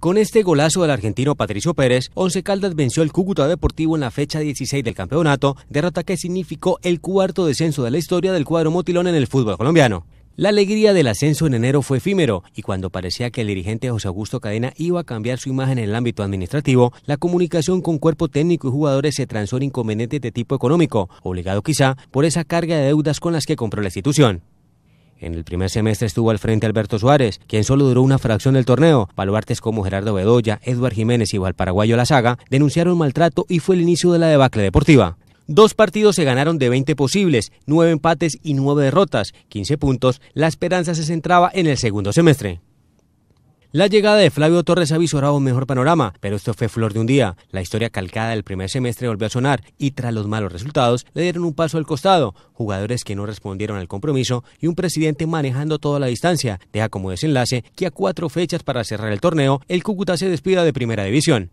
Con este golazo del argentino Patricio Pérez, Once Caldas venció el Cúcuta Deportivo en la fecha 16 del campeonato, derrota que significó el cuarto descenso de la historia del cuadro motilón en el fútbol colombiano. La alegría del ascenso en enero fue efímero y cuando parecía que el dirigente José Augusto Cadena iba a cambiar su imagen en el ámbito administrativo, la comunicación con cuerpo técnico y jugadores se transó en inconveniente de tipo económico, obligado quizá por esa carga de deudas con las que compró la institución. En el primer semestre estuvo al frente Alberto Suárez, quien solo duró una fracción del torneo. Baluartes como Gerardo Bedoya, Eduard Jiménez y Valparaguayo La Saga denunciaron maltrato y fue el inicio de la debacle deportiva. Dos partidos se ganaron de 20 posibles, nueve empates y nueve derrotas, 15 puntos. La esperanza se centraba en el segundo semestre. La llegada de Flavio Torres ahora un mejor panorama, pero esto fue flor de un día. La historia calcada del primer semestre volvió a sonar y tras los malos resultados le dieron un paso al costado, jugadores que no respondieron al compromiso y un presidente manejando toda la distancia. Deja como desenlace que a cuatro fechas para cerrar el torneo, el Cúcuta se despida de primera división.